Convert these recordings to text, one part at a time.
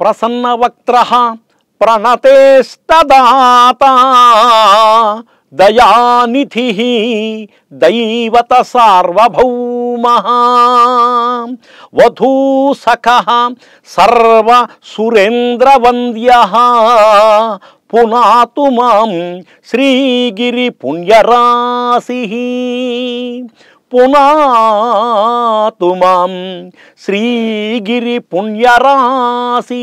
ప్రసన్నవక్త్ర ప్రణతేస్తదాత దయానిధి దైవత సార్వభౌమ వధూసఖ సర్వ సురేంద్రవంద్య పునాతు మాం శ్రీగిరి పుణ్యరాశి పునాతు మాం శ్రీగిరి పుణ్యరాశి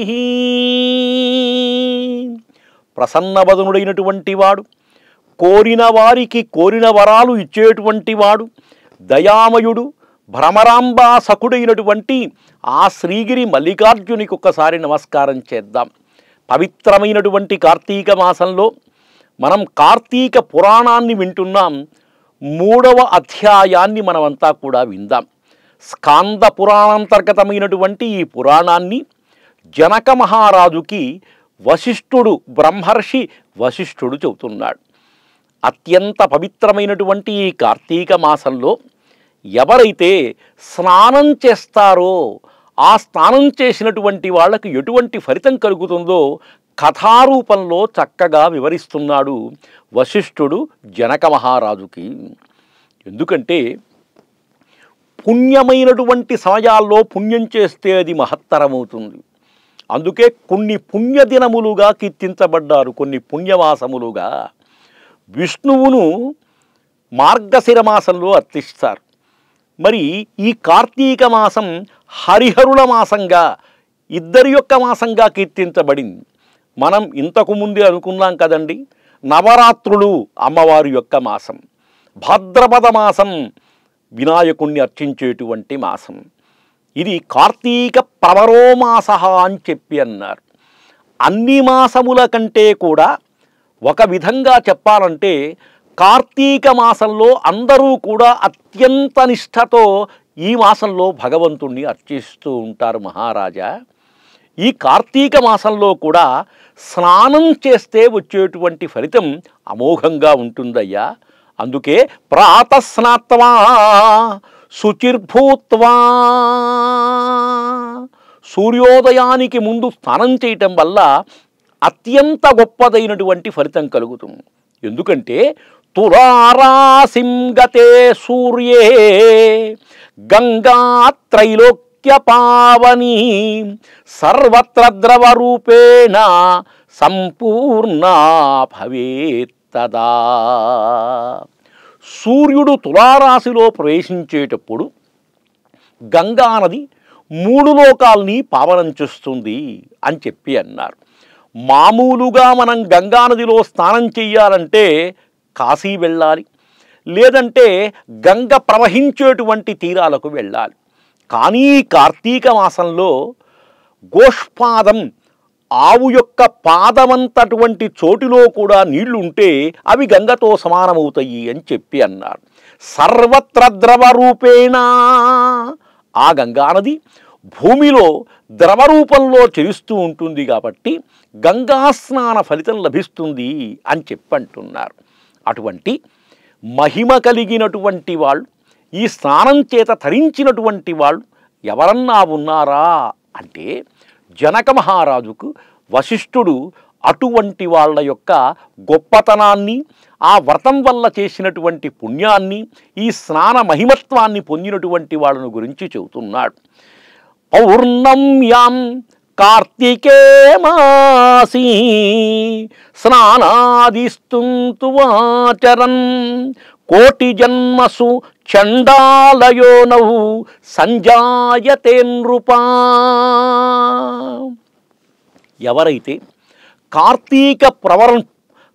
ప్రసన్నవదనుడైనటువంటి వాడు కోరిన వారికి కోరిన వరాలు ఇచ్చేటువంటి వాడు దయామయుడు భ్రమరాంబాసకుడైనటువంటి ఆ శ్రీగిరి మల్లికార్జునికి ఒక్కసారి నమస్కారం చేద్దాం పవిత్రమైనటువంటి కార్తీక మాసంలో మనం కార్తీక పురాణాన్ని వింటున్నాం మూడవ అధ్యాయాన్ని మనమంతా కూడా విందాం స్కాంద పురాణాంతర్గతమైనటువంటి ఈ పురాణాన్ని జనక మహారాజుకి వశిష్ఠుడు బ్రహ్మర్షి వశిష్ఠుడు చెబుతున్నాడు అత్యంత పవిత్రమైనటువంటి ఈ కార్తీక మాసంలో ఎవరైతే స్నానం చేస్తారో ఆ స్నానం చేసినటువంటి వాళ్ళకు ఎటువంటి ఫలితం కలుగుతుందో కథారూపంలో చక్కగా వివరిస్తున్నాడు వశిష్ఠుడు జనక మహారాజుకి ఎందుకంటే పుణ్యమైనటువంటి సమయాల్లో పుణ్యం చేస్తే అది మహత్తరమవుతుంది అందుకే కొన్ని పుణ్యదినములుగా కీర్తించబడ్డారు కొన్ని పుణ్యమాసములుగా విష్ణువును మార్గశిర మాసంలో అర్తిస్తారు మరి ఈ కార్తీక మాసం హరిహరుల మాసంగా ఇద్దరి యొక్క మాసంగా కీర్తించబడింది మనం ఇంతకు ముందే అనుకున్నాం కదండి నవరాత్రులు అమ్మవారి యొక్క మాసం భద్రపద మాసం వినాయకుణ్ణి అర్చించేటువంటి మాసం ఇది కార్తీక మాస అని చెప్పి అన్నారు అన్ని మాసముల కంటే కూడా ఒక విధంగా చెప్పాలంటే కార్తీక మాసంలో అందరూ కూడా అత్యంత నిష్ఠతో ఈ మాసంలో భగవంతుణ్ణి అర్చిస్తూ ఉంటారు మహారాజా ఈ కార్తీక మాసంలో కూడా స్నానం చేస్తే వచ్చేటువంటి ఫలితం అమోఘంగా ఉంటుందయ్యా అందుకే ప్రాతస్నాత్వా శుచిర్భూత్వా సూర్యోదయానికి ముందు స్నానం చేయటం వల్ల అత్యంత గొప్పదైనటువంటి ఫలితం కలుగుతుంది ఎందుకంటే తులారాసింగతే సూర్యే గంగా త్రైలోక్య నిత్యపావని సర్వత్ర ద్రవరూపేణ సంపూర్ణ భవేత్తదా సూర్యుడు తులారాశిలో ప్రవేశించేటప్పుడు గంగానది మూడు లోకాల్ని పావనం చేస్తుంది అని చెప్పి అన్నారు మామూలుగా మనం గంగానదిలో స్నానం చెయ్యాలంటే కాశీ వెళ్ళాలి లేదంటే గంగ ప్రవహించేటువంటి తీరాలకు వెళ్ళాలి కానీ కార్తీక మాసంలో గోష్పాదం ఆవు యొక్క పాదమంతటువంటి చోటిలో కూడా నీళ్లుంటే అవి గంగతో సమానమవుతాయి అని చెప్పి అన్నాడు సర్వత్ర ద్రవరూపేణ ఆ గంగానది భూమిలో ద్రవరూపంలో చెలుస్తూ ఉంటుంది కాబట్టి గంగాస్నాన ఫలితం లభిస్తుంది అని చెప్పంటున్నారు అటువంటి మహిమ కలిగినటువంటి వాళ్ళు ఈ స్నానం చేత ధరించినటువంటి వాళ్ళు ఎవరన్నా ఉన్నారా అంటే జనక మహారాజుకు వశిష్ఠుడు అటువంటి వాళ్ళ యొక్క గొప్పతనాన్ని ఆ వ్రతం వల్ల చేసినటువంటి పుణ్యాన్ని ఈ స్నాన మహిమత్వాన్ని పొందినటువంటి వాళ్ళను గురించి చెబుతున్నాడు పౌర్ణమ్యాం కార్తీకే మాసి స్నానాదిస్తుంతు వాచరన్ కోటి జన్మసు చండాలయో నవు సంజాయతే నృపా ఎవరైతే కార్తీక ప్రవరం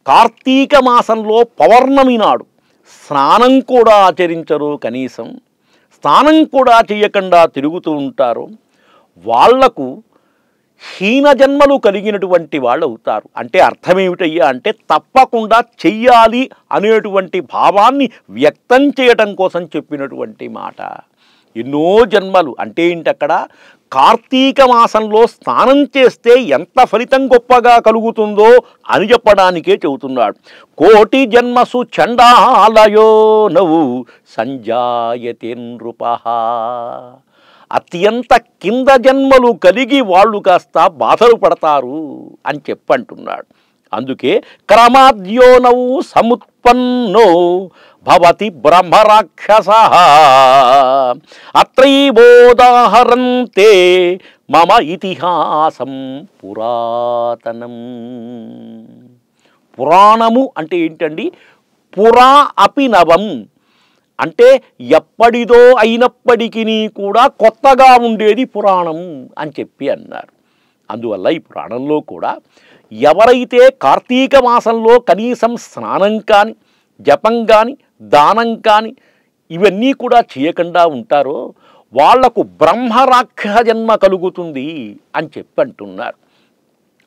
కార్తీక మాసంలో పౌర్ణమి నాడు స్నానం కూడా ఆచరించరు కనీసం స్నానం కూడా చేయకుండా తిరుగుతూ ఉంటారు వాళ్లకు హీన జన్మలు కలిగినటువంటి వాళ్ళు అవుతారు అంటే అర్థమేమిటయ్యా అంటే తప్పకుండా చెయ్యాలి అనేటువంటి భావాన్ని వ్యక్తం చేయటం కోసం చెప్పినటువంటి మాట ఎన్నో జన్మలు అంటే ఏంటక్కడ కార్తీక మాసంలో స్నానం చేస్తే ఎంత ఫలితం గొప్పగా కలుగుతుందో అని చెప్పడానికే చెబుతున్నాడు కోటి జన్మసు చండాలయో నవ్వు సంజాయతే నృపహ అత్యంత కింద జన్మలు కలిగి వాళ్ళు కాస్త బాధలు పడతారు అని చెప్పంటున్నాడు అందుకే క్రమాద్యోనవు సముత్పన్నో భవతి బ్రహ్మరాక్షస అత్రైవోదాహరంతే మమ ఇతిహాసం పురాతనం పురాణము అంటే ఏంటండి పురా అపి నవం అంటే ఎప్పటిదో అయినప్పటికీ కూడా కొత్తగా ఉండేది పురాణం అని చెప్పి అన్నారు అందువల్ల ఈ పురాణంలో కూడా ఎవరైతే కార్తీక మాసంలో కనీసం స్నానం కానీ జపం కానీ దానం కానీ ఇవన్నీ కూడా చేయకుండా ఉంటారో వాళ్లకు బ్రహ్మరాక్షస జన్మ కలుగుతుంది అని చెప్పి అంటున్నారు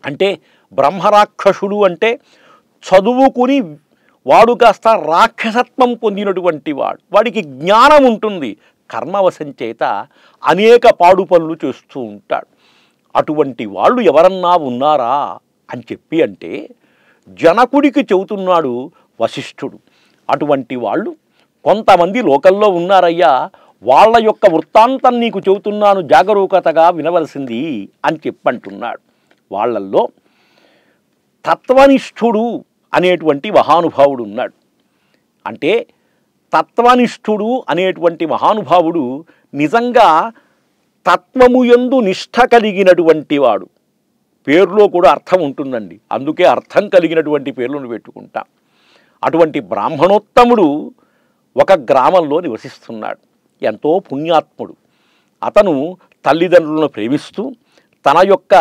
అంటే బ్రహ్మరాక్షసుడు అంటే చదువుకుని వాడు కాస్త రాక్షసత్వం పొందినటువంటి వాడు వాడికి జ్ఞానం ఉంటుంది కర్మవశం చేత అనేక పాడు పనులు చేస్తూ ఉంటాడు అటువంటి వాళ్ళు ఎవరన్నా ఉన్నారా అని చెప్పి అంటే జనకుడికి చెబుతున్నాడు వశిష్ఠుడు అటువంటి వాళ్ళు కొంతమంది లోకల్లో ఉన్నారయ్యా వాళ్ళ యొక్క వృత్తాంతం నీకు చెబుతున్నాను జాగరూకతగా వినవలసింది అని చెప్పంటున్నాడు వాళ్ళల్లో తత్వనిష్ఠుడు అనేటువంటి మహానుభావుడు ఉన్నాడు అంటే తత్వనిష్ఠుడు అనేటువంటి మహానుభావుడు నిజంగా తత్వము ఎందు నిష్ఠ కలిగినటువంటి వాడు పేరులో కూడా అర్థం ఉంటుందండి అందుకే అర్థం కలిగినటువంటి పేర్లను పెట్టుకుంటా అటువంటి బ్రాహ్మణోత్తముడు ఒక గ్రామంలో నివసిస్తున్నాడు ఎంతో పుణ్యాత్ముడు అతను తల్లిదండ్రులను ప్రేమిస్తూ తన యొక్క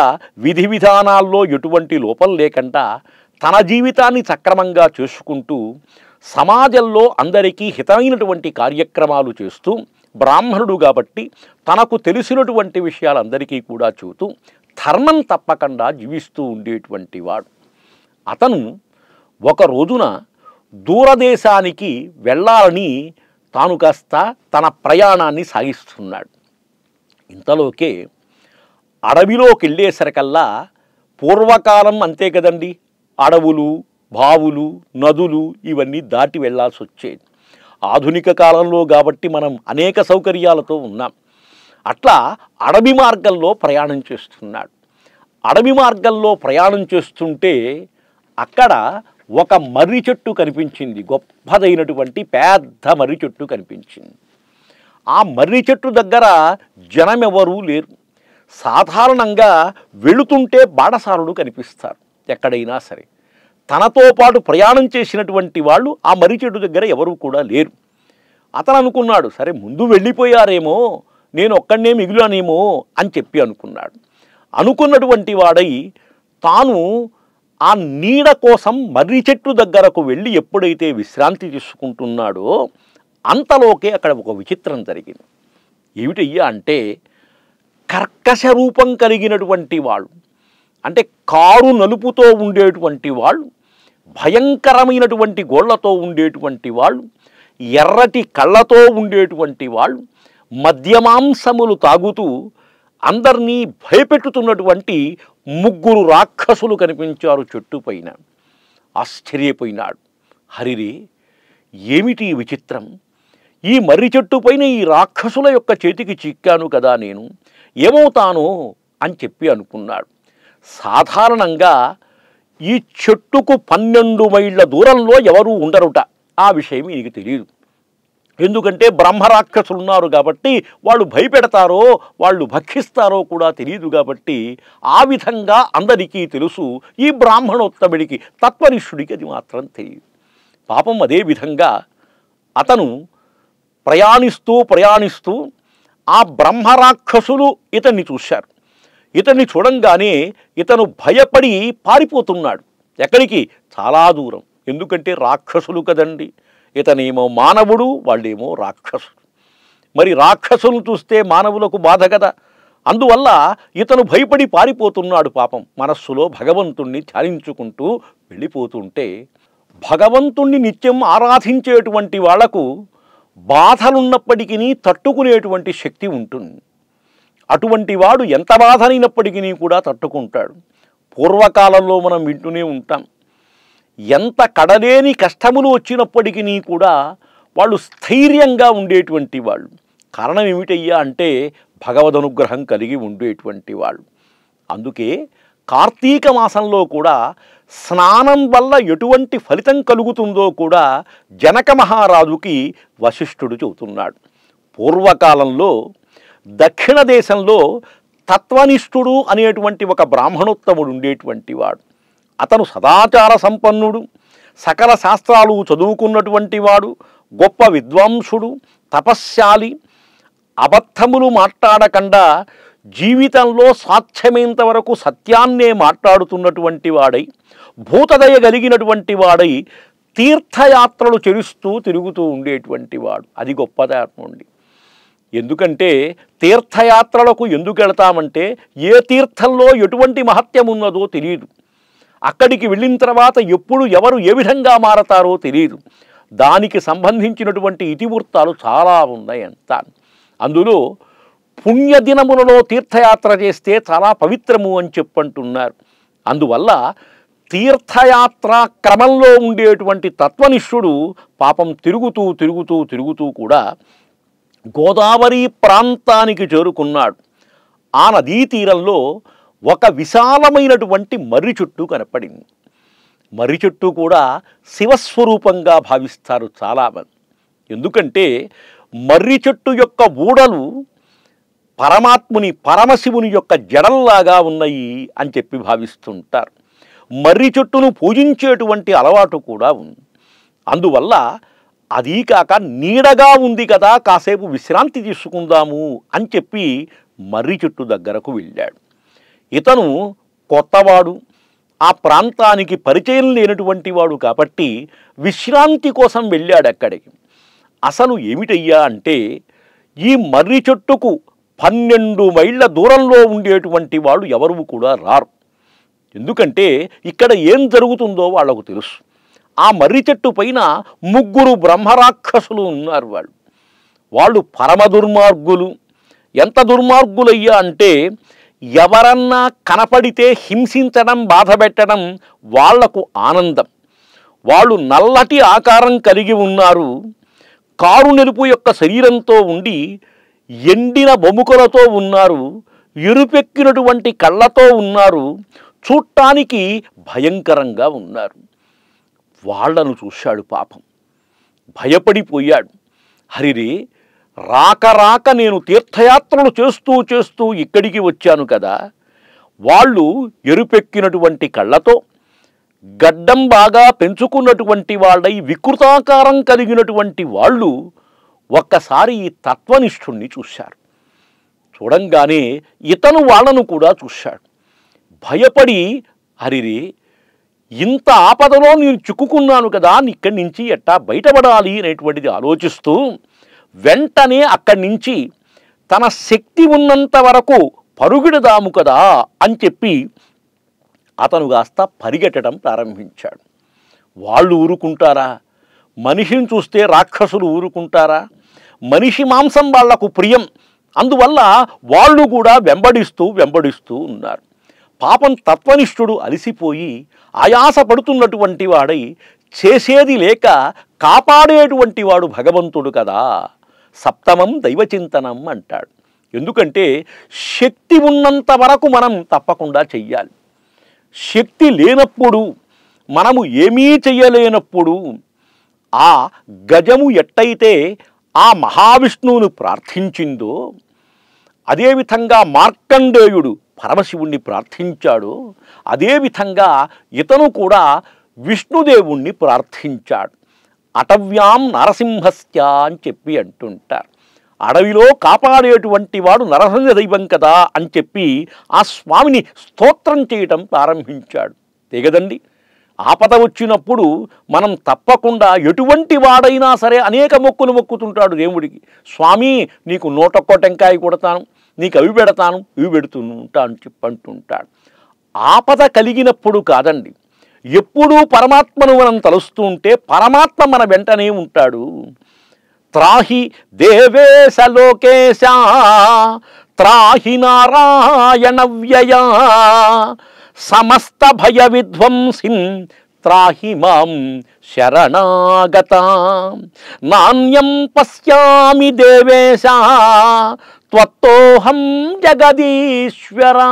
విధి విధానాల్లో ఎటువంటి లోపం లేకుండా తన జీవితాన్ని సక్రమంగా చేసుకుంటూ సమాజంలో అందరికీ హితమైనటువంటి కార్యక్రమాలు చేస్తూ బ్రాహ్మణుడు కాబట్టి తనకు తెలిసినటువంటి విషయాలందరికీ కూడా చూతూ ధర్మం తప్పకుండా జీవిస్తూ ఉండేటువంటి వాడు అతను ఒక రోజున దూరదేశానికి వెళ్ళాలని తాను కాస్త తన ప్రయాణాన్ని సాగిస్తున్నాడు ఇంతలోకే అడవిలోకి వెళ్ళేసరికల్లా పూర్వకాలం అంతే కదండి అడవులు బావులు నదులు ఇవన్నీ దాటి వెళ్లాల్సి వచ్చేది ఆధునిక కాలంలో కాబట్టి మనం అనేక సౌకర్యాలతో ఉన్నాం అట్లా అడవి మార్గంలో ప్రయాణం చేస్తున్నాడు అడవి మార్గంలో ప్రయాణం చేస్తుంటే అక్కడ ఒక మర్రి చెట్టు కనిపించింది గొప్పదైనటువంటి పెద్ద మర్రి చెట్టు కనిపించింది ఆ మర్రి చెట్టు దగ్గర జనం ఎవరూ లేరు సాధారణంగా వెళుతుంటే బాణసారుడు కనిపిస్తారు ఎక్కడైనా సరే తనతో పాటు ప్రయాణం చేసినటువంటి వాళ్ళు ఆ మర్రి చెట్టు దగ్గర ఎవరు కూడా లేరు అతను అనుకున్నాడు సరే ముందు వెళ్ళిపోయారేమో నేను ఒక్కడనే మిగిలానేమో అని చెప్పి అనుకున్నాడు అనుకున్నటువంటి వాడై తాను ఆ నీడ కోసం మర్రి చెట్టు దగ్గరకు వెళ్ళి ఎప్పుడైతే విశ్రాంతి తీసుకుంటున్నాడో అంతలోకే అక్కడ ఒక విచిత్రం జరిగింది ఏమిటయ్యా అంటే కర్కశ రూపం కలిగినటువంటి వాళ్ళు అంటే కారు నలుపుతో ఉండేటువంటి వాళ్ళు భయంకరమైనటువంటి గోళ్లతో ఉండేటువంటి వాళ్ళు ఎర్రటి కళ్ళతో ఉండేటువంటి వాళ్ళు మద్యమాంసములు తాగుతూ అందరినీ భయపెట్టుతున్నటువంటి ముగ్గురు రాక్షసులు కనిపించారు చెట్టుపైన ఆశ్చర్యపోయినాడు హరిరే ఏమిటి విచిత్రం ఈ మర్రి చెట్టుపైన ఈ రాక్షసుల యొక్క చేతికి చిక్కాను కదా నేను ఏమవుతానో అని చెప్పి అనుకున్నాడు సాధారణంగా ఈ చెట్టుకు పన్నెండు మైళ్ళ దూరంలో ఎవరూ ఉండరుట ఆ విషయం ఈయనకి తెలియదు ఎందుకంటే బ్రహ్మరాక్షసులు ఉన్నారు కాబట్టి వాళ్ళు భయపెడతారో వాళ్ళు భక్షిస్తారో కూడా తెలియదు కాబట్టి ఆ విధంగా అందరికీ తెలుసు ఈ బ్రాహ్మణోత్తముడికి తత్వనిష్యుడికి అది మాత్రం తెలియదు పాపం అదేవిధంగా అతను ప్రయాణిస్తూ ప్రయాణిస్తూ ఆ బ్రహ్మరాక్షసులు ఇతన్ని చూశారు ఇతన్ని చూడంగానే ఇతను భయపడి పారిపోతున్నాడు ఎక్కడికి చాలా దూరం ఎందుకంటే రాక్షసులు కదండి ఇతనేమో మానవుడు వాళ్ళేమో రాక్షసుడు మరి రాక్షసులు చూస్తే మానవులకు బాధ కదా అందువల్ల ఇతను భయపడి పారిపోతున్నాడు పాపం మనస్సులో భగవంతుణ్ణి ధ్యానించుకుంటూ వెళ్ళిపోతుంటే భగవంతుణ్ణి నిత్యం ఆరాధించేటువంటి వాళ్లకు బాధలున్నప్పటికీ తట్టుకునేటువంటి శక్తి ఉంటుంది అటువంటి వాడు ఎంత బాధనైనప్పటికీ కూడా తట్టుకుంటాడు పూర్వకాలంలో మనం వింటూనే ఉంటాం ఎంత కడలేని కష్టములు వచ్చినప్పటికీ కూడా వాళ్ళు స్థైర్యంగా ఉండేటువంటి వాళ్ళు కారణం ఏమిటయ్యా అంటే భగవద్ అనుగ్రహం కలిగి ఉండేటువంటి వాళ్ళు అందుకే కార్తీక మాసంలో కూడా స్నానం వల్ల ఎటువంటి ఫలితం కలుగుతుందో కూడా జనక మహారాజుకి వశిష్ఠుడు చెబుతున్నాడు పూర్వకాలంలో దక్షిణ దేశంలో తత్వనిష్ఠుడు అనేటువంటి ఒక బ్రాహ్మణోత్తముడు ఉండేటువంటి వాడు అతను సదాచార సంపన్నుడు సకల శాస్త్రాలు చదువుకున్నటువంటి వాడు గొప్ప విద్వాంసుడు తపశ్శాలి అబద్ధములు మాట్లాడకుండా జీవితంలో సాధ్యమైనంత వరకు సత్యాన్నే మాట్లాడుతున్నటువంటి వాడై భూతదయ కలిగినటువంటి వాడై తీర్థయాత్రలు చెరుస్తూ తిరుగుతూ ఉండేటువంటి వాడు అది గొప్పదానండి ఎందుకంటే తీర్థయాత్రలకు ఎందుకు వెళతామంటే ఏ తీర్థంలో ఎటువంటి మహత్యం ఉన్నదో తెలియదు అక్కడికి వెళ్ళిన తర్వాత ఎప్పుడు ఎవరు ఏ విధంగా మారతారో తెలియదు దానికి సంబంధించినటువంటి ఇతివృత్తాలు చాలా ఉన్నాయి అంత అందులో పుణ్యదినములలో తీర్థయాత్ర చేస్తే చాలా పవిత్రము అని చెప్పంటున్నారు అందువల్ల తీర్థయాత్ర క్రమంలో ఉండేటువంటి తత్వనిష్ఠుడు పాపం తిరుగుతూ తిరుగుతూ తిరుగుతూ కూడా గోదావరి ప్రాంతానికి చేరుకున్నాడు ఆ నదీ తీరంలో ఒక విశాలమైనటువంటి మర్రి చుట్టూ కనపడింది మర్రి చుట్టూ కూడా శివస్వరూపంగా భావిస్తారు చాలామంది ఎందుకంటే మర్రి చెట్టు యొక్క ఊడలు పరమాత్ముని పరమశివుని యొక్క జడల్లాగా ఉన్నాయి అని చెప్పి భావిస్తుంటారు మర్రి చెట్టును పూజించేటువంటి అలవాటు కూడా ఉంది అందువల్ల అదీ కాక నీడగా ఉంది కదా కాసేపు విశ్రాంతి తీసుకుందాము అని చెప్పి మర్రి చెట్టు దగ్గరకు వెళ్ళాడు ఇతను కొత్తవాడు ఆ ప్రాంతానికి పరిచయం లేనటువంటి వాడు కాబట్టి విశ్రాంతి కోసం వెళ్ళాడు అక్కడికి అసలు ఏమిటయ్యా అంటే ఈ మర్రి చెట్టుకు పన్నెండు మైళ్ళ దూరంలో ఉండేటువంటి వాళ్ళు ఎవరు కూడా రారు ఎందుకంటే ఇక్కడ ఏం జరుగుతుందో వాళ్ళకు తెలుసు ఆ మర్రి చెట్టు పైన ముగ్గురు బ్రహ్మరాక్షసులు ఉన్నారు వాళ్ళు వాళ్ళు పరమ దుర్మార్గులు ఎంత దుర్మార్గులయ్యా అంటే ఎవరన్నా కనపడితే హింసించడం బాధ పెట్టడం వాళ్లకు ఆనందం వాళ్ళు నల్లటి ఆకారం కలిగి ఉన్నారు కారు నిలుపు యొక్క శరీరంతో ఉండి ఎండిన బొముకలతో ఉన్నారు ఎరుపెక్కినటువంటి కళ్ళతో ఉన్నారు చూడటానికి భయంకరంగా ఉన్నారు వాళ్లను చూశాడు పాపం భయపడిపోయాడు హరిరే రాక రాక నేను తీర్థయాత్రలు చేస్తూ చేస్తూ ఇక్కడికి వచ్చాను కదా వాళ్ళు ఎరుపెక్కినటువంటి కళ్ళతో గడ్డం బాగా పెంచుకున్నటువంటి వాళ్ళై వికృతాకారం కలిగినటువంటి వాళ్ళు ఒక్కసారి ఈ తత్వనిష్ఠుణ్ణి చూశారు చూడంగానే ఇతను వాళ్ళను కూడా చూశాడు భయపడి హరిరే ఇంత ఆపదలో నేను చిక్కుకున్నాను కదా ఇక్కడి నుంచి ఎట్టా బయటపడాలి అనేటువంటిది ఆలోచిస్తూ వెంటనే అక్కడి నుంచి తన శక్తి ఉన్నంత వరకు పరుగిడదాము కదా అని చెప్పి అతను కాస్త పరిగెట్టడం ప్రారంభించాడు వాళ్ళు ఊరుకుంటారా మనిషిని చూస్తే రాక్షసులు ఊరుకుంటారా మనిషి మాంసం వాళ్లకు ప్రియం అందువల్ల వాళ్ళు కూడా వెంబడిస్తూ వెంబడిస్తూ ఉన్నారు పాపం తత్వనిష్ఠుడు అలిసిపోయి ఆయాసపడుతున్నటువంటి వాడై చేసేది లేక కాపాడేటువంటి వాడు భగవంతుడు కదా సప్తమం దైవచింతనం అంటాడు ఎందుకంటే శక్తి ఉన్నంత వరకు మనం తప్పకుండా చెయ్యాలి శక్తి లేనప్పుడు మనము ఏమీ చెయ్యలేనప్పుడు ఆ గజము ఎట్టయితే ఆ మహావిష్ణువును ప్రార్థించిందో అదేవిధంగా మార్కండేయుడు పరమశివుణ్ణి ప్రార్థించాడో అదేవిధంగా ఇతను కూడా విష్ణుదేవుణ్ణి ప్రార్థించాడు అటవ్యాం నరసింహస్య అని చెప్పి అంటుంటారు అడవిలో కాపాడేటువంటి వాడు నరసింహ దైవం కదా అని చెప్పి ఆ స్వామిని స్తోత్రం చేయటం ప్రారంభించాడు తెగదండి ఆపద వచ్చినప్పుడు మనం తప్పకుండా ఎటువంటి వాడైనా సరే అనేక మొక్కులు మొక్కుతుంటాడు దేవుడికి స్వామి నీకు నూటొక్క టెంకాయ కొడతాను నీకు అవి పెడతాను ఇవి పెడుతుంటా అని చెప్పి అంటుంటాడు ఆపద కలిగినప్పుడు కాదండి ఎప్పుడూ పరమాత్మను మనం తలుస్తూ ఉంటే పరమాత్మ మన వెంటనే ఉంటాడు త్రాహి దేవేశ లోకేశ త్రాహి నారాయణ వ్యయ సమస్త భయ విధ్వంసిం త్రాహి మాం శరణాగత నాణ్యం పశ్యామి దేవేశ త్వత్తోహం జగదీశ్వరా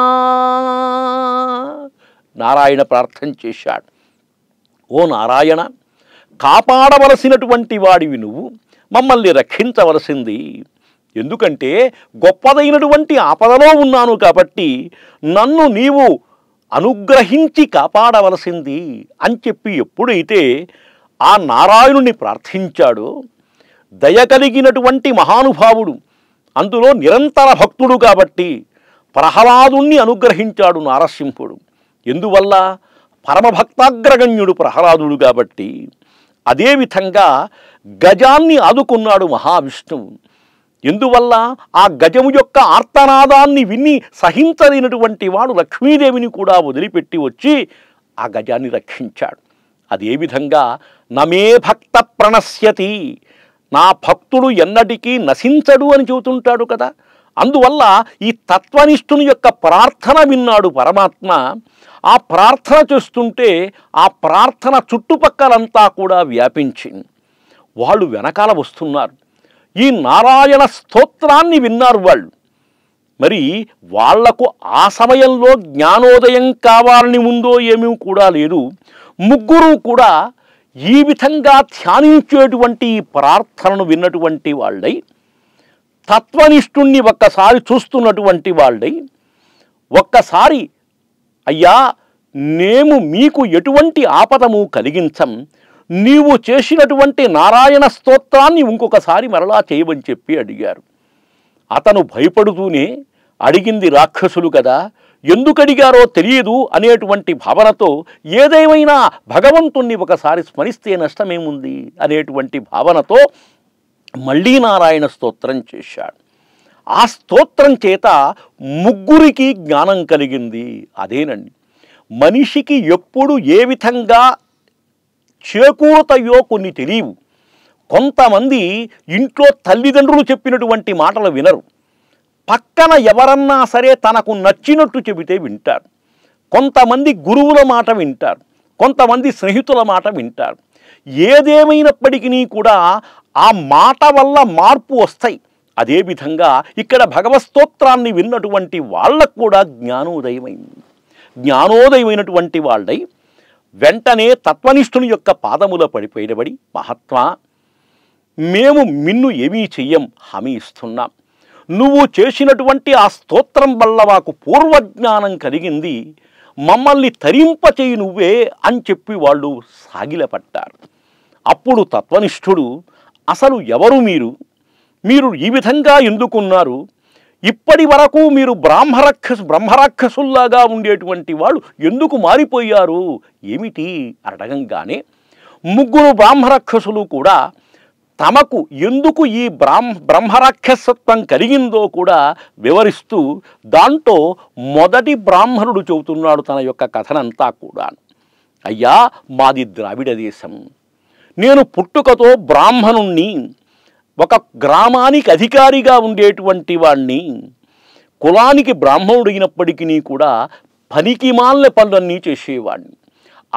నారాయణ ప్రార్థన చేశాడు ఓ నారాయణ కాపాడవలసినటువంటి వాడివి నువ్వు మమ్మల్ని రక్షించవలసింది ఎందుకంటే గొప్పదైనటువంటి ఆపదలో ఉన్నాను కాబట్టి నన్ను నీవు అనుగ్రహించి కాపాడవలసింది అని చెప్పి ఎప్పుడైతే ఆ నారాయణుణ్ణి ప్రార్థించాడో దయ కలిగినటువంటి మహానుభావుడు అందులో నిరంతర భక్తుడు కాబట్టి ప్రహ్లాదుణ్ణి అనుగ్రహించాడు నారసింహుడు ఎందువల్ల పరమభక్తాగ్రగణ్యుడు ప్రహ్లాదుడు కాబట్టి అదేవిధంగా గజాన్ని ఆదుకున్నాడు మహావిష్ణువు ఎందువల్ల ఆ గజము యొక్క ఆర్తనాదాన్ని విని సహించలేనటువంటి వాడు లక్ష్మీదేవిని కూడా వదిలిపెట్టి వచ్చి ఆ గజాన్ని రక్షించాడు అదేవిధంగా నమే భక్త ప్రణశ్యతి నా భక్తుడు ఎన్నటికీ నశించడు అని చెబుతుంటాడు కదా అందువల్ల ఈ తత్వనిష్ఠుని యొక్క ప్రార్థన విన్నాడు పరమాత్మ ఆ ప్రార్థన చేస్తుంటే ఆ ప్రార్థన చుట్టుపక్కలంతా కూడా వ్యాపించింది వాళ్ళు వెనకాల వస్తున్నారు ఈ నారాయణ స్తోత్రాన్ని విన్నారు వాళ్ళు మరి వాళ్లకు ఆ సమయంలో జ్ఞానోదయం కావాలని ఉందో ఏమీ కూడా లేదు ముగ్గురు కూడా ఈ విధంగా ధ్యానించేటువంటి ప్రార్థనను విన్నటువంటి వాళ్ళై తత్వనిష్ఠుణ్ణి ఒక్కసారి చూస్తున్నటువంటి వాళ్ళై ఒక్కసారి అయ్యా మేము మీకు ఎటువంటి ఆపదము కలిగించం నీవు చేసినటువంటి నారాయణ స్తోత్రాన్ని ఇంకొకసారి మరలా చేయమని చెప్పి అడిగారు అతను భయపడుతూనే అడిగింది రాక్షసులు కదా ఎందుకడిగారో తెలియదు అనేటువంటి భావనతో ఏదేమైనా భగవంతుణ్ణి ఒకసారి స్మరిస్తే నష్టమేముంది అనేటువంటి భావనతో మళ్ళీ నారాయణ స్తోత్రం చేశాడు ఆ స్తోత్రం చేత ముగ్గురికి జ్ఞానం కలిగింది అదేనండి మనిషికి ఎప్పుడు ఏ విధంగా చేకూరతయో కొన్ని తెలియవు కొంతమంది ఇంట్లో తల్లిదండ్రులు చెప్పినటువంటి మాటలు వినరు పక్కన ఎవరన్నా సరే తనకు నచ్చినట్టు చెబితే వింటారు కొంతమంది గురువుల మాట వింటారు కొంతమంది స్నేహితుల మాట వింటారు ఏదేమైనప్పటికీ కూడా ఆ మాట వల్ల మార్పు వస్తాయి అదేవిధంగా ఇక్కడ భగవస్తోత్రాన్ని విన్నటువంటి వాళ్ళకు కూడా జ్ఞానోదయమైంది జ్ఞానోదయమైనటువంటి వాళ్ళై వెంటనే తత్వనిష్ఠుని యొక్క పాదముల పడిపోయినబడి మహాత్మా మేము మిన్ను ఏమీ చెయ్యం హామీ ఇస్తున్నాం నువ్వు చేసినటువంటి ఆ స్తోత్రం వల్ల మాకు పూర్వజ్ఞానం కలిగింది మమ్మల్ని తరింపచేయి నువ్వే అని చెప్పి వాళ్ళు సాగిలపడ్డారు అప్పుడు తత్వనిష్ఠుడు అసలు ఎవరు మీరు మీరు ఈ విధంగా ఎందుకున్నారు ఇప్పటి వరకు మీరు బ్రాహ్మరక్షసు బ్రహ్మరాక్షసుల్లాగా ఉండేటువంటి వాళ్ళు ఎందుకు మారిపోయారు ఏమిటి అడగంగానే ముగ్గురు బ్రాహ్మరక్షసులు కూడా తమకు ఎందుకు ఈ బ్రాహ్మ బ్రహ్మరాక్షసత్వం కలిగిందో కూడా వివరిస్తూ దాంట్లో మొదటి బ్రాహ్మణుడు చెబుతున్నాడు తన యొక్క కథనంతా కూడా అయ్యా మాది ద్రావిడ దేశం నేను పుట్టుకతో బ్రాహ్మణుణ్ణి ఒక గ్రామానికి అధికారిగా ఉండేటువంటి వాణ్ణి కులానికి అయినప్పటికీ కూడా పనికి మాలిన పనులన్నీ చేసేవాడిని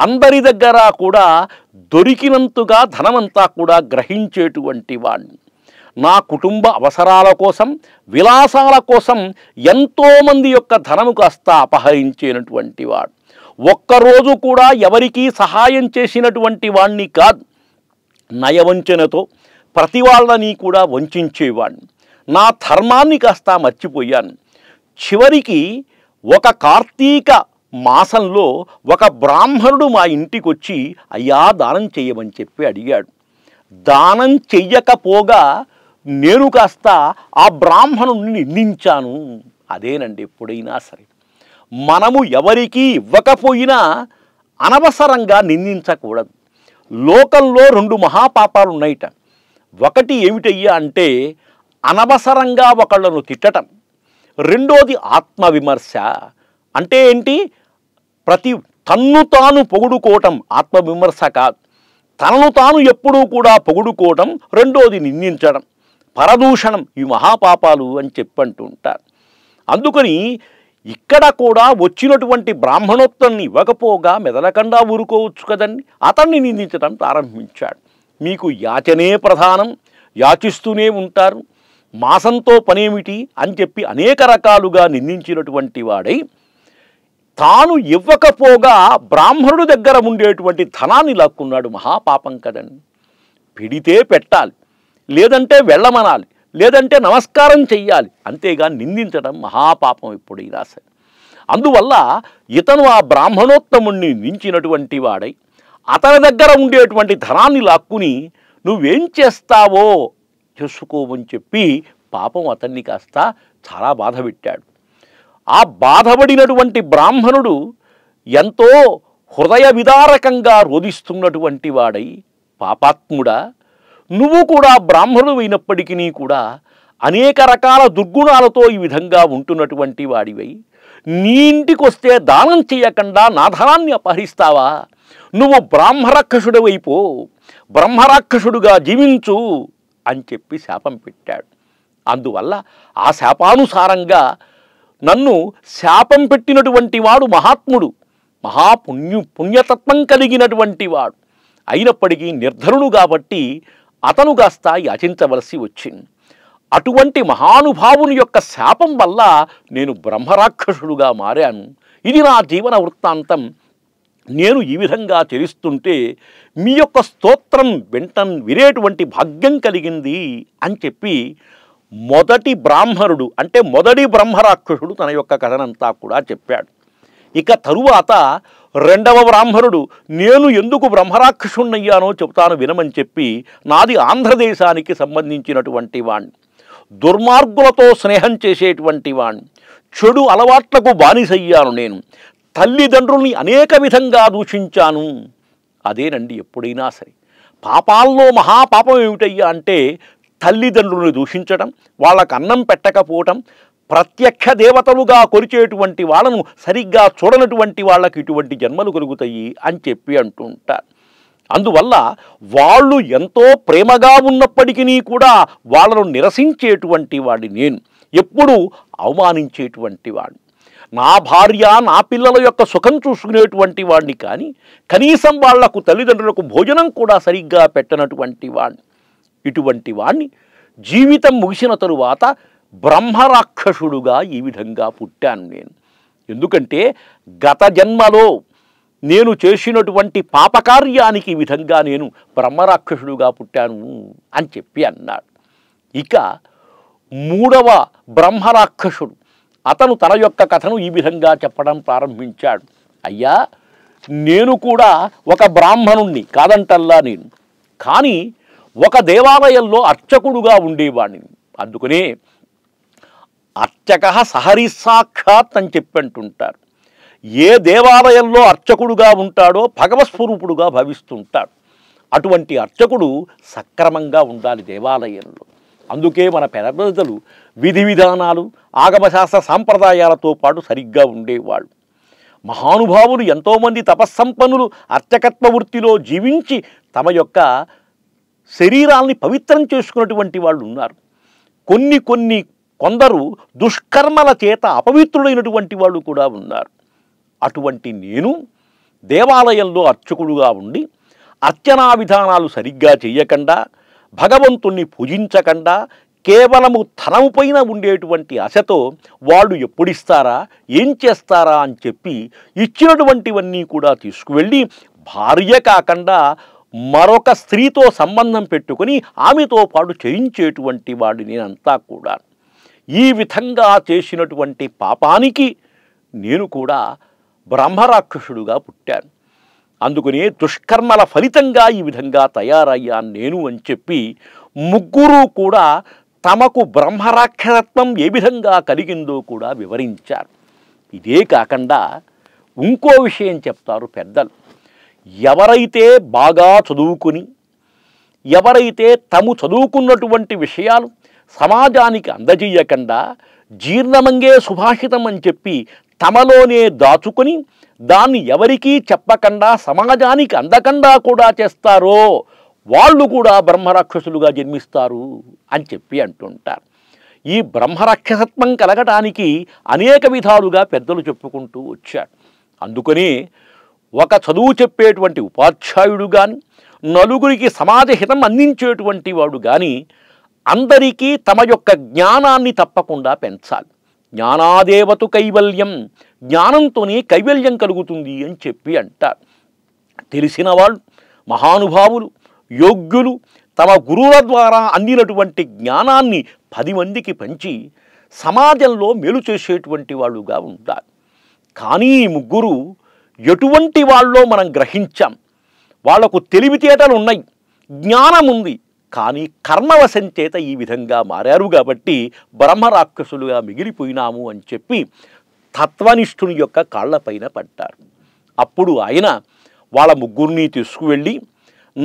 అందరి దగ్గర కూడా దొరికినంతగా ధనమంతా కూడా గ్రహించేటువంటి వాణ్ణి నా కుటుంబ అవసరాల కోసం విలాసాల కోసం ఎంతోమంది యొక్క ధనము కాస్త అపహరించేనటువంటి వాడు ఒక్కరోజు కూడా ఎవరికీ సహాయం చేసినటువంటి వాణ్ణి కాదు నయవంచనతో ప్రతి వాళ్ళని కూడా వంచేవాడిని నా ధర్మాన్ని కాస్త మర్చిపోయాను చివరికి ఒక కార్తీక మాసంలో ఒక బ్రాహ్మణుడు మా ఇంటికి వచ్చి అయ్యా దానం చేయమని చెప్పి అడిగాడు దానం చెయ్యకపోగా నేను కాస్త ఆ బ్రాహ్మణుడిని నిందించాను అదేనండి ఎప్పుడైనా సరే మనము ఎవరికీ ఇవ్వకపోయినా అనవసరంగా నిందించకూడదు లోకంలో రెండు మహాపాపాలు ఉన్నాయిట ఒకటి ఏమిటయ్యా అంటే అనవసరంగా ఒకళ్ళను తిట్టడం రెండోది ఆత్మవిమర్శ అంటే ఏంటి ప్రతి తన్ను తాను పొగుడుకోవటం ఆత్మవిమర్శ కాదు తనను తాను ఎప్పుడూ కూడా పొగుడుకోవటం రెండోది నిందించడం పరదూషణం ఈ మహాపాపాలు అని చెప్పంటూ ఉంటారు అందుకని ఇక్కడ కూడా వచ్చినటువంటి బ్రాహ్మణోత్తన్ని ఇవ్వకపోగా మెదలకుండా ఊరుకోవచ్చు కదండి అతన్ని నిందించడం ప్రారంభించాడు మీకు యాచనే ప్రధానం యాచిస్తూనే ఉంటారు మాసంతో పనేమిటి అని చెప్పి అనేక రకాలుగా నిందించినటువంటి వాడై తాను ఇవ్వకపోగా బ్రాహ్మణుడు దగ్గర ఉండేటువంటి ధనాన్ని లాక్కున్నాడు మహాపాపం కదండి పిడితే పెట్టాలి లేదంటే వెళ్ళమనాలి లేదంటే నమస్కారం చెయ్యాలి అంతేగా నిందించడం మహాపాపం ఇప్పుడు ఈ రాశ అందువల్ల ఇతను ఆ బ్రాహ్మణోత్తముణ్ణి నించినటువంటి వాడై అతని దగ్గర ఉండేటువంటి ధనాన్ని లాక్కుని నువ్వేం చేస్తావో చేసుకోమని చెప్పి పాపం అతన్ని కాస్త చాలా బాధ పెట్టాడు ఆ బాధపడినటువంటి బ్రాహ్మణుడు ఎంతో హృదయ విదారకంగా రోధిస్తున్నటువంటి వాడై పాపాత్ముడా నువ్వు కూడా బ్రాహ్మణుడు అయినప్పటికీ కూడా అనేక రకాల దుర్గుణాలతో ఈ విధంగా ఉంటున్నటువంటి వాడివై నీ ఇంటికొస్తే దానం చేయకుండా నా ధనాన్ని అపహరిస్తావా నువ్వు వైపో బ్రహ్మరాక్షసుడుగా జీవించు అని చెప్పి శాపం పెట్టాడు అందువల్ల ఆ శాపానుసారంగా నన్ను శాపం పెట్టినటువంటి వాడు మహాత్ముడు మహాపుణ్యు పుణ్యతత్వం కలిగినటువంటి వాడు అయినప్పటికీ నిర్ధరుడు కాబట్టి అతను కాస్త యాచించవలసి వచ్చింది అటువంటి మహానుభావుని యొక్క శాపం వల్ల నేను బ్రహ్మరాక్షసుడుగా మారాను ఇది నా జీవన వృత్తాంతం నేను ఈ విధంగా తెలుస్తుంటే మీ యొక్క స్తోత్రం వెంటన్ వినేటువంటి భాగ్యం కలిగింది అని చెప్పి మొదటి బ్రాహ్మణుడు అంటే మొదటి బ్రహ్మరాక్షసుడు తన యొక్క కథనంతా కూడా చెప్పాడు ఇక తరువాత రెండవ బ్రాహ్మణుడు నేను ఎందుకు బ్రహ్మరాక్షసుణ్ణయ్యానో చెబుతాను వినమని చెప్పి నాది ఆంధ్రదేశానికి సంబంధించినటువంటి వాణ్ణి దుర్మార్గులతో స్నేహం చేసేటువంటి వాణ్ణి చెడు అలవాట్లకు బానిసయ్యాను నేను తల్లిదండ్రుల్ని అనేక విధంగా దూషించాను అదేనండి ఎప్పుడైనా సరే పాపాల్లో మహాపాపం ఏమిటయ్యా అంటే తల్లిదండ్రులను దూషించడం వాళ్ళకు అన్నం పెట్టకపోవటం ప్రత్యక్ష దేవతలుగా కొరిచేటువంటి వాళ్ళను సరిగ్గా చూడనటువంటి వాళ్ళకి ఇటువంటి జన్మలు కలుగుతాయి అని చెప్పి అంటుంటారు అందువల్ల వాళ్ళు ఎంతో ప్రేమగా ఉన్నప్పటికీ కూడా వాళ్ళను నిరసించేటువంటి వాడి నేను ఎప్పుడూ అవమానించేటువంటి వాడు నా భార్య నా పిల్లల యొక్క సుఖం చూసుకునేటువంటి వాడిని కానీ కనీసం వాళ్లకు తల్లిదండ్రులకు భోజనం కూడా సరిగ్గా పెట్టనటువంటి వాడిని ఇటువంటి వాణ్ణి జీవితం ముగిసిన తరువాత బ్రహ్మరాక్షసుడుగా ఈ విధంగా పుట్టాను నేను ఎందుకంటే గత జన్మలో నేను చేసినటువంటి పాపకార్యానికి ఈ విధంగా నేను బ్రహ్మరాక్షసుడుగా పుట్టాను అని చెప్పి అన్నాడు ఇక మూడవ బ్రహ్మరాక్షసుడు అతను తన యొక్క కథను ఈ విధంగా చెప్పడం ప్రారంభించాడు అయ్యా నేను కూడా ఒక బ్రాహ్మణుణ్ణి కాదంటల్లా నేను కానీ ఒక దేవాలయంలో అర్చకుడుగా ఉండేవాడిని అందుకని అర్చక సహరి సాక్షాత్ అని చెప్పి అంటుంటారు ఏ దేవాలయంలో అర్చకుడుగా ఉంటాడో భగవస్వరూపుడుగా భావిస్తుంటాడు అటువంటి అర్చకుడు సక్రమంగా ఉండాలి దేవాలయంలో అందుకే మన పెద్దలు విధి విధానాలు ఆగమశాస్త్ర సాంప్రదాయాలతో పాటు సరిగ్గా ఉండేవాడు మహానుభావులు ఎంతోమంది తపస్సంపన్నులు అర్చకత్వ వృత్తిలో జీవించి తమ యొక్క శరీరాల్ని పవిత్రం చేసుకున్నటువంటి వాళ్ళు ఉన్నారు కొన్ని కొన్ని కొందరు దుష్కర్మల చేత అపవిత్రుడైనటువంటి వాళ్ళు కూడా ఉన్నారు అటువంటి నేను దేవాలయంలో అర్చకుడుగా ఉండి అర్చనా విధానాలు సరిగ్గా చేయకుండా భగవంతుణ్ణి పూజించకుండా కేవలము తనము పైన ఉండేటువంటి ఆశతో వాళ్ళు ఎప్పుడిస్తారా ఏం చేస్తారా అని చెప్పి ఇచ్చినటువంటివన్నీ కూడా తీసుకువెళ్ళి భార్య కాకుండా మరొక స్త్రీతో సంబంధం పెట్టుకుని ఆమెతో పాటు చేయించేటువంటి వాడిని అంతా కూడా ఈ విధంగా చేసినటువంటి పాపానికి నేను కూడా బ్రహ్మరాక్షసుడుగా పుట్టాను అందుకనే దుష్కర్మల ఫలితంగా ఈ విధంగా తయారయ్యాను నేను అని చెప్పి ముగ్గురు కూడా తమకు బ్రహ్మరాక్షసత్వం ఏ విధంగా కలిగిందో కూడా వివరించారు ఇదే కాకుండా ఇంకో విషయం చెప్తారు పెద్దలు ఎవరైతే బాగా చదువుకుని ఎవరైతే తము చదువుకున్నటువంటి విషయాలు సమాజానికి అందజేయకుండా జీర్ణమంగే సుభాషితం అని చెప్పి తమలోనే దాచుకుని దాన్ని ఎవరికీ చెప్పకుండా సమాజానికి అందకుండా కూడా చేస్తారో వాళ్ళు కూడా బ్రహ్మరాక్షసులుగా జన్మిస్తారు అని చెప్పి అంటుంటారు ఈ బ్రహ్మరాక్షసత్వం కలగటానికి అనేక విధాలుగా పెద్దలు చెప్పుకుంటూ వచ్చారు అందుకని ఒక చదువు చెప్పేటువంటి ఉపాధ్యాయుడు కానీ నలుగురికి సమాజ హితం అందించేటువంటి వాడు కానీ అందరికీ తమ యొక్క జ్ఞానాన్ని తప్పకుండా పెంచాలి జ్ఞానాదేవతు కైవల్యం జ్ఞానంతోనే కైవల్యం కలుగుతుంది అని చెప్పి అంటారు తెలిసిన వాళ్ళు మహానుభావులు యోగ్యులు తమ గురువుల ద్వారా అందినటువంటి జ్ఞానాన్ని పది మందికి పంచి సమాజంలో మేలు చేసేటువంటి వాళ్ళుగా ఉంటారు కానీ ముగ్గురు ఎటువంటి వాళ్ళో మనం గ్రహించాం వాళ్లకు తెలివితేటలు ఉన్నాయి జ్ఞానం ఉంది కానీ కర్మవశం చేత ఈ విధంగా మారారు కాబట్టి బ్రహ్మరాక్షసులుగా మిగిలిపోయినాము అని చెప్పి తత్వనిష్ఠుని యొక్క కాళ్లపైన పడ్డారు అప్పుడు ఆయన వాళ్ళ ముగ్గురిని తీసుకువెళ్ళి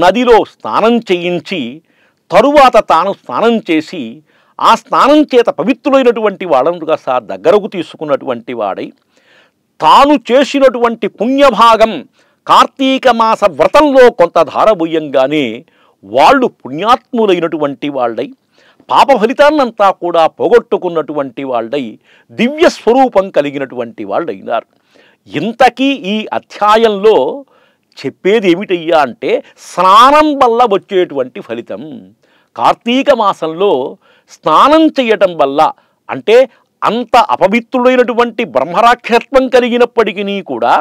నదిలో స్నానం చేయించి తరువాత తాను స్నానం చేసి ఆ స్నానం చేత పవిత్రులైనటువంటి వాళ్ళను సార్ దగ్గరకు తీసుకున్నటువంటి వాడై తాను చేసినటువంటి పుణ్యభాగం కార్తీక మాస వ్రతంలో కొంత ధారబోయంగానే వాళ్ళు పుణ్యాత్ములైనటువంటి వాళ్ళై పాప ఫలితాన్నంతా కూడా పోగొట్టుకున్నటువంటి వాళ్ళై దివ్య స్వరూపం కలిగినటువంటి వాళ్ళైనారు ఇంతకీ ఈ అధ్యాయంలో చెప్పేది ఏమిటయ్యా అంటే స్నానం వల్ల వచ్చేటువంటి ఫలితం కార్తీక మాసంలో స్నానం చేయటం వల్ల అంటే అంత అపవిత్రుడైనటువంటి బ్రహ్మరాక్షత్వం కలిగినప్పటికీ కూడా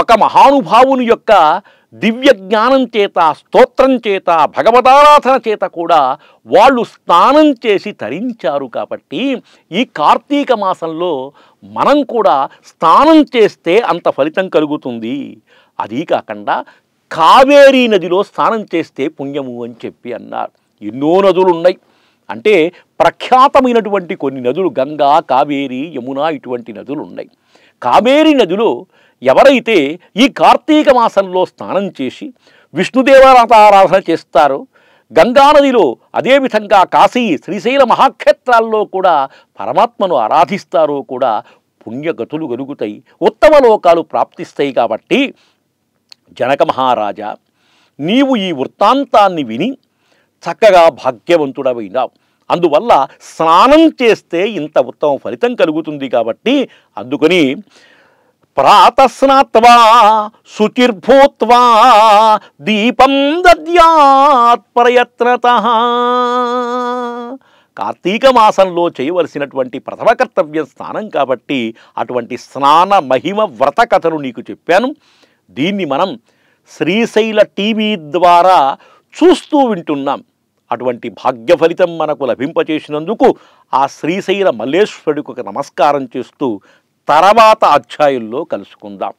ఒక మహానుభావుని యొక్క దివ్య జ్ఞానం చేత స్తోత్రం చేత భగవదారాధన చేత కూడా వాళ్ళు స్నానం చేసి తరించారు కాబట్టి ఈ కార్తీక మాసంలో మనం కూడా స్నానం చేస్తే అంత ఫలితం కలుగుతుంది అది కాకుండా కావేరీ నదిలో స్నానం చేస్తే పుణ్యము అని చెప్పి అన్నారు ఎన్నో నదులు ఉన్నాయి అంటే ప్రఖ్యాతమైనటువంటి కొన్ని నదులు గంగా కావేరి యమున ఇటువంటి నదులు ఉన్నాయి కావేరి నదిలో ఎవరైతే ఈ కార్తీక మాసంలో స్నానం చేసి ఆరాధన చేస్తారో గంగానదిలో అదేవిధంగా కాశీ శ్రీశైల మహాక్షేత్రాల్లో కూడా పరమాత్మను ఆరాధిస్తారో కూడా పుణ్యగతులు కలుగుతాయి ఉత్తమ లోకాలు ప్రాప్తిస్తాయి కాబట్టి జనక మహారాజా నీవు ఈ వృత్తాంతాన్ని విని చక్కగా భాగ్యవంతుడవైనావు అందువల్ల స్నానం చేస్తే ఇంత ఉత్తమ ఫలితం కలుగుతుంది కాబట్టి అందుకని ప్రాతస్నాత్వా శుచిర్భూత్వా దీపం దద్యాత్ ప్రయత్నత కార్తీక మాసంలో చేయవలసినటువంటి ప్రథమ కర్తవ్యం స్నానం కాబట్టి అటువంటి స్నాన మహిమ వ్రత కథను నీకు చెప్పాను దీన్ని మనం శ్రీశైల టీవీ ద్వారా చూస్తూ వింటున్నాం అటువంటి భాగ్య ఫలితం మనకు లభింపచేసినందుకు ఆ శ్రీశైల మల్లేశ్వరుడికి నమస్కారం చేస్తూ తర్వాత అధ్యాయుల్లో కలుసుకుందాం